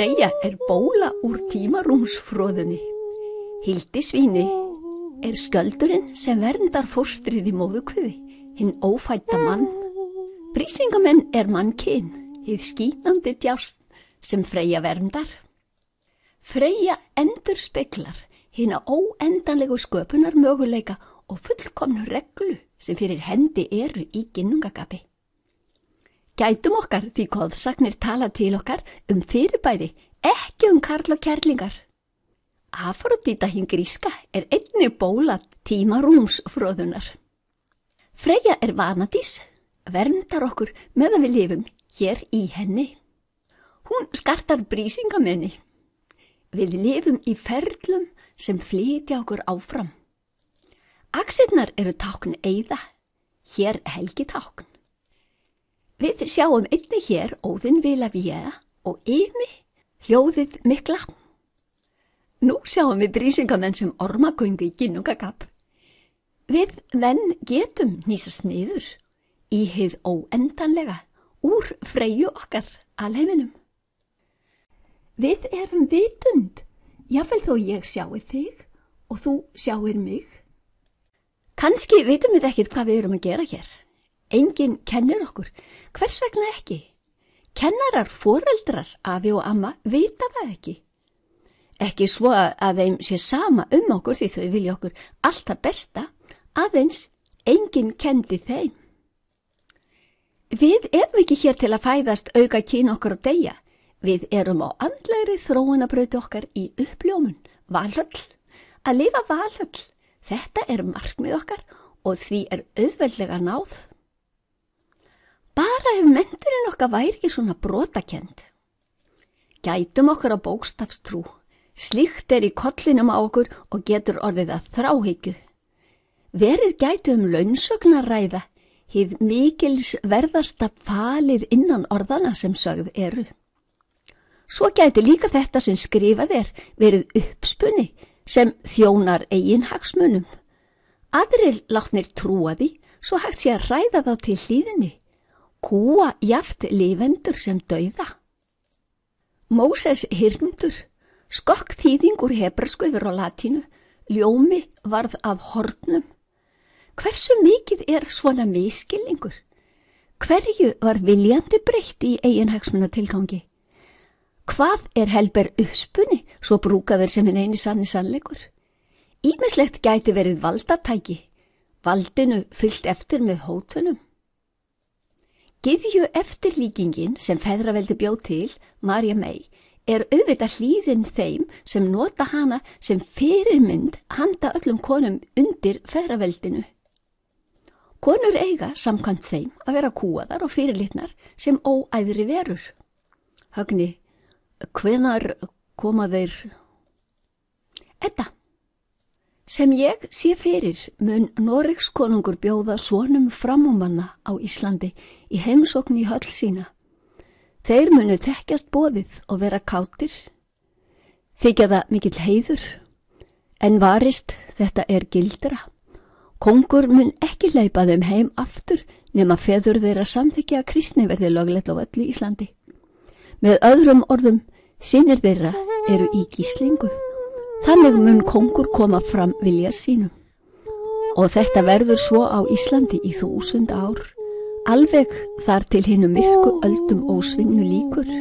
Freyja er bóla úr tímarúmsfróðunni. Hildisvíni er sköldurinn sem verndar fórstrið í móðukviði, hinn ófætta mann. Brísingamenn er mann kyn, hið skínandi djást sem Freyja verndar. Freyja endur speklar hinn á óendanlegu sköpunar möguleika og fullkomnu reglu sem fyrir hendi eru í ginnungagapi. Gætum okkar því góðsagnir tala til okkar um fyrirbæði, ekki um karl og kærlingar. Afrodita hingríska er einni bóla tímarúmsfröðunar. Freyja er vanadís, verndar okkur meðan við lifum hér í henni. Hún skartar brísingamenni. Við lifum í ferlum sem flytja okkur áfram. Aksinnar eru tákn eiða, hér helgi tákn. Við sjáum einni hér óðin vila vía og yfni hljóðið mikla. Nú sjáum við brísingamenn sem ormagöngu í ginnungagap. Við menn getum nýsast niður í heið óendanlega úr freyju okkar alheiminum. Við erum vitund, jáfnveil þó ég sjáu þig og þú sjáir mig. Kanski vitum við ekkit hvað við erum að gera hér. Engin kennir okkur. Hvers vegna ekki? Kennarar, foreldrar, afi og amma vita það ekki. Ekki svo að þeim sé sama um okkur því þau vilja okkur alltaf besta, aðeins enginn kendi þeim. Við erum ekki hér til að fæðast auka kín okkur á degja. Við erum á andlegri þróunabröðu okkar í uppljómun, valhöll. Að lifa valhöll, þetta er markmið okkar og því er auðveldlega náð bara ef menturinn okkar væri ekki svona brotakend. Gætum okkar á bókstafstrú, slíkt er í kollinum á okkur og getur orðið að þráhyggju. Verið gætu um launsögnaræða, hýð mikils verðasta falið innan orðana sem sögð eru. Svo gæti líka þetta sem skrifað er verið uppspunni sem þjónar eigin hagsmunum. Aðrir látnir trúa því svo hægt sé að ræða þá til hlýðinni kúa jaft lifendur sem dauða. Móses hirndur, skokk þýðingur hebrsku yfir á latínu, ljómi varð af hornum. Hversu mikið er svona miskilningur? Hverju var viljandi breytt í eiginhagsmuna tilgangi? Hvað er helber uppspunni svo brúkaður sem hinn eini sanni sannleikur? Ímislegt gæti verið valdatæki, valdinu fyllt eftir með hótunum. Githju eftirlíkingin sem feðraveldi bjóð til, Marja May, er auðvitað hlýðin þeim sem nota hana sem fyrirmynd handa öllum konum undir feðraveldinu. Konur eiga samkvæmt þeim að vera kúaðar og fyrirlitnar sem óæðri verur. Högni, hvenar koma þeir? Þetta. Sem ég sé fyrir mun Noregs konungur bjóða svonum framúmanna á Íslandi í heimsokn í höll sína. Þeir munu þekkjast bóðið og vera káttir. Þykja það mikill heiður. En varist þetta er gildra. Kongur mun ekki leipa þeim heim aftur nema feður þeirra samþykja að kristni verði löglegt á öllu Íslandi. Með öðrum orðum, sinir þeirra eru í gíslingu. Þannig mun kongur koma fram vilja sínum. Og þetta verður svo á Íslandi í þúsund ár, alveg þar til hinnum virku öldum ósvinnu líkur.